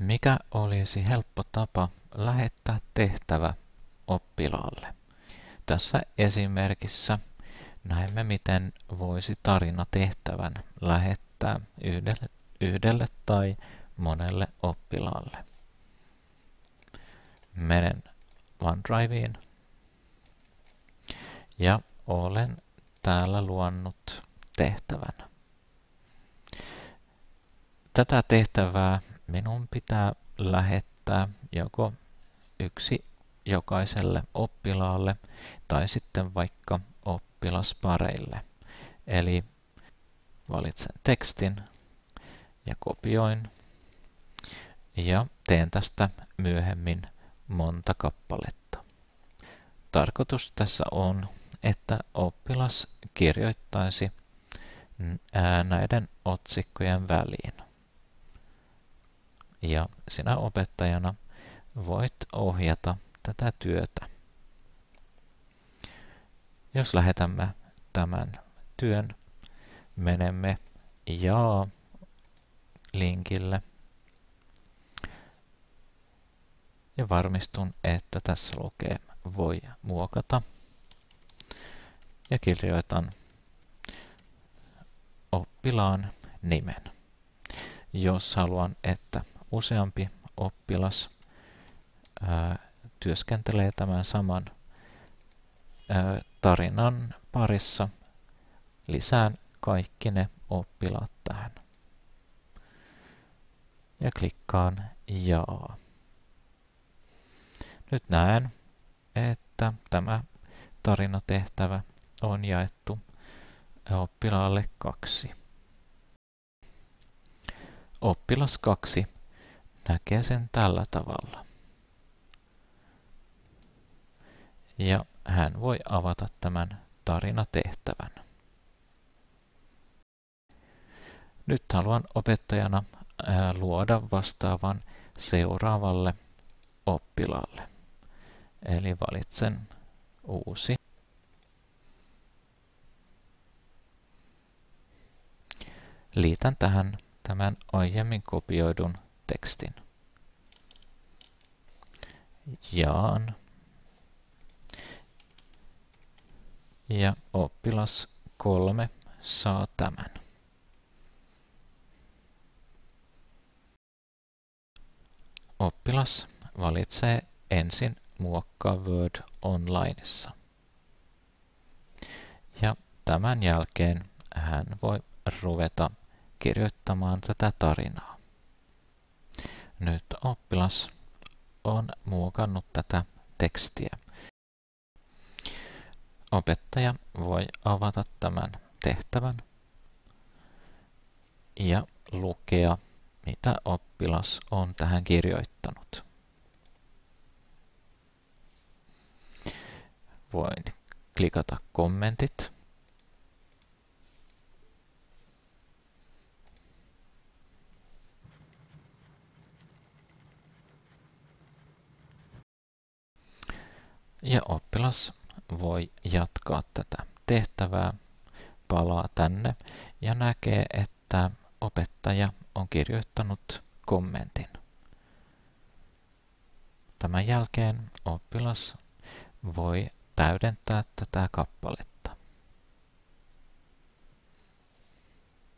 Mikä olisi helppo tapa lähettää tehtävä oppilaalle? Tässä esimerkissä näemme, miten voisi tarina tehtävän lähettää yhdelle, yhdelle tai monelle oppilaalle. Menen OneDriveen ja olen täällä luonnut tehtävän tätä tehtävää minun pitää lähettää joko yksi jokaiselle oppilaalle tai sitten vaikka oppilaspareille. Eli valitsen tekstin ja kopioin ja teen tästä myöhemmin monta kappaletta. Tarkoitus tässä on, että oppilas kirjoittaisi näiden otsikkojen väliin ja sinä opettajana voit ohjata tätä työtä. Jos lähetämme tämän työn, menemme jaa linkille ja varmistun, että tässä lukee voi muokata ja kirjoitan oppilaan nimen. Jos haluan, että useampi oppilas ää, työskentelee tämän saman ää, tarinan parissa. Lisään kaikki ne oppilaat tähän. Ja klikkaan Jaa. Nyt näen, että tämä tarinatehtävä on jaettu oppilaalle kaksi. Oppilas kaksi näkee sen tällä tavalla. Ja hän voi avata tämän tarinatehtävän. Nyt haluan opettajana luoda vastaavan seuraavalle oppilaalle. Eli valitsen uusi. Liitän tähän tämän aiemmin kopioidun tekstin. Jaan. Ja oppilas kolme saa tämän. Oppilas valitsee ensin muokkaa Word onlineissa. Ja tämän jälkeen hän voi ruveta kirjoittamaan tätä tarinaa. Nyt oppilas on muokannut tätä tekstiä. Opettaja voi avata tämän tehtävän ja lukea, mitä oppilas on tähän kirjoittanut. Voin klikata kommentit. ja oppilas voi jatkaa tätä tehtävää, palaa tänne ja näkee, että opettaja on kirjoittanut kommentin. Tämän jälkeen oppilas voi täydentää tätä kappaletta.